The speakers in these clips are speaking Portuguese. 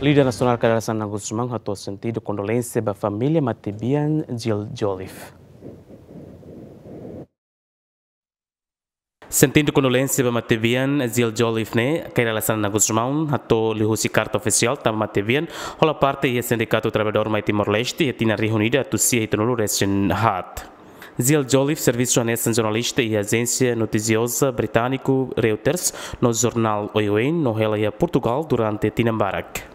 Líder nacional Kadalasana Agus Sumang ratou sentido condolência da família Matibian Gil Joliffe. Sentindo condolência para Matevian, Zil Jolif, né? Que era lasan nagus lhe ato lihusi carta oficial tam tá, Matevian, a parte e sindicato trabalhador mai Timor-Leste e tina reunida tu sia e tonulu recen hat. Zil Jolif, serviço anexo jornalista e agência noticiosa britânico Reuters, no jornal OIN, no Hela Portugal, durante Tinambarak.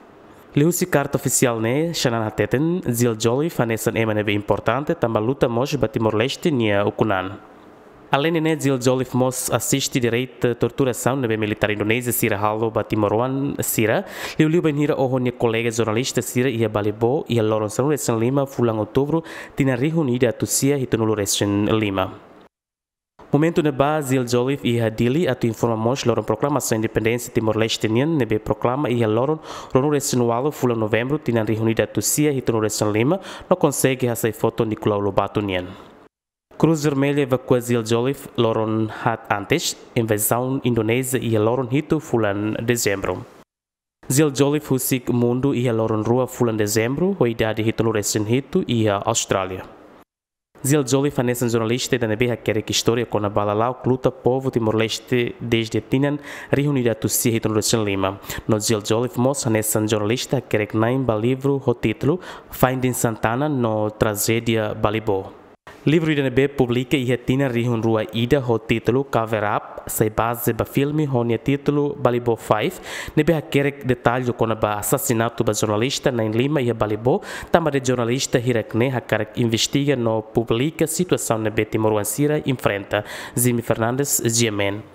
Lucy carta oficial ne, xanana teten, zil joli fanesan emane be importante, tamba luta moj batimorleste nia ukunan. Além ne zil jolif на assisti direit torturação nebe militar indonésia sira halo batimoroan sira, liu liu ben hira oho nia colega jornalista sira ia balebo ia loron sanu resen lima fulang outubro tina reunida tusia hitonulu resen lima. Momento de base il Jolif e Hadili atu informamos loron proclamação de independência Timor-Leste nian nebe proclama e loron ronu resinualo fula novembro tinan reunida tucia e tonu resan lima não consegue hasai foto Nicolau Lobato nian. Cruz Vermelha evacua Zil Jolif loron hat antes, invasão indonésia e loron hito fulan dezembro. Zil Jolif husik mundo e loron rua fulan dezembro, hoidade hito lorecen hito e a Austrália. Zildjoli fanesan jornaliste da nebeha kerek historia a balalau luta povo timor-leste desde tinan reunida tu si hitonrochen Lima. No Zildjoli fmos fanesan jornalista kerek que ba livro o título Finding Santana no tragédia Balibó. Livriden nebe publica ia tina rihun rua ida ho titulu Cover-up se base ba filme honia titulu Balibo 5 nebe a kerek detalhe kona ba assassinato ba jornalista na Lima ia Balibo tama de jornalista hirakne ha karek investiga no publica situação nebe Timor-Ansira enfrenta Zimi Fernandez GMN